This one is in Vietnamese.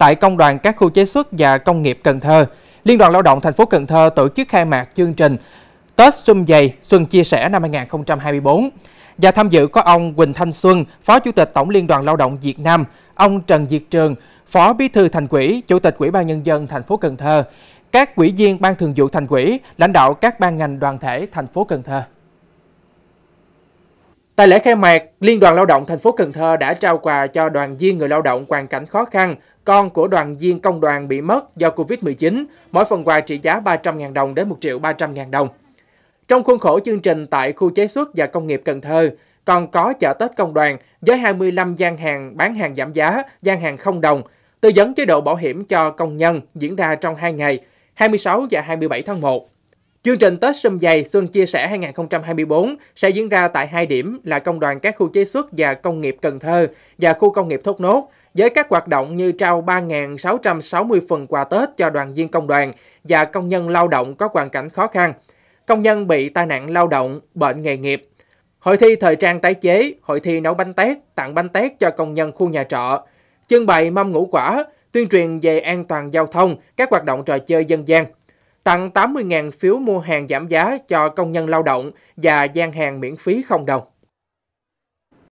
tại Công đoàn các khu chế xuất và công nghiệp Cần Thơ. Liên đoàn Lao động thành phố Cần Thơ tổ chức khai mạc chương trình Tết Xuân Dày Xuân Chia Sẻ năm 2024. Và tham dự có ông Quỳnh Thanh Xuân, Phó Chủ tịch Tổng Liên đoàn Lao động Việt Nam, ông Trần Diệt Trường, Phó Bí thư Thành quỹ, Chủ tịch Ủy ban Nhân dân thành phố Cần Thơ, các quỹ viên Ban Thường vụ Thành quỹ, lãnh đạo các ban ngành đoàn thể thành phố Cần Thơ. Tại lễ khai mạc, Liên đoàn Lao động thành phố Cần Thơ đã trao quà cho đoàn viên người lao động hoàn cảnh khó khăn, con của đoàn viên công đoàn bị mất do Covid-19, mỗi phần quà trị giá 300.000 đồng đến 1 triệu 300.000 đồng. Trong khuôn khổ chương trình tại khu chế xuất và công nghiệp Cần Thơ, còn có chợ Tết Công đoàn với 25 gian hàng bán hàng giảm giá, gian hàng không đồng, tư vấn chế độ bảo hiểm cho công nhân diễn ra trong 2 ngày, 26 và 27 tháng 1. Chương trình Tết Sâm Dày Xuân Chia Sẻ 2024 sẽ diễn ra tại hai điểm là Công đoàn các khu chế xuất và công nghiệp Cần Thơ và khu công nghiệp Thốt Nốt, với các hoạt động như trao 3.660 phần quà Tết cho đoàn viên công đoàn và công nhân lao động có hoàn cảnh khó khăn, công nhân bị tai nạn lao động, bệnh nghề nghiệp. Hội thi thời trang tái chế, hội thi nấu bánh tét, tặng bánh tét cho công nhân khu nhà trọ, trưng bày mâm ngũ quả, tuyên truyền về an toàn giao thông, các hoạt động trò chơi dân gian – tặng 80.000 phiếu mua hàng giảm giá cho công nhân lao động và gian hàng miễn phí không đồng.